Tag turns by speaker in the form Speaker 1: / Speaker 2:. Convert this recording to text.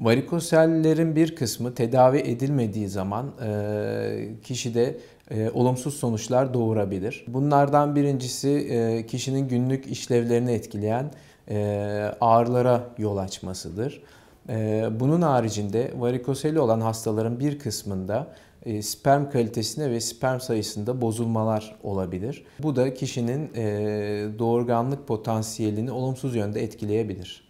Speaker 1: Varikosellerin bir kısmı tedavi edilmediği zaman e, kişide e, olumsuz sonuçlar doğurabilir. Bunlardan birincisi e, kişinin günlük işlevlerini etkileyen e, ağrılara yol açmasıdır. E, bunun haricinde varikoseli olan hastaların bir kısmında e, sperm kalitesine ve sperm sayısında bozulmalar olabilir. Bu da kişinin e, doğurganlık potansiyelini olumsuz yönde etkileyebilir.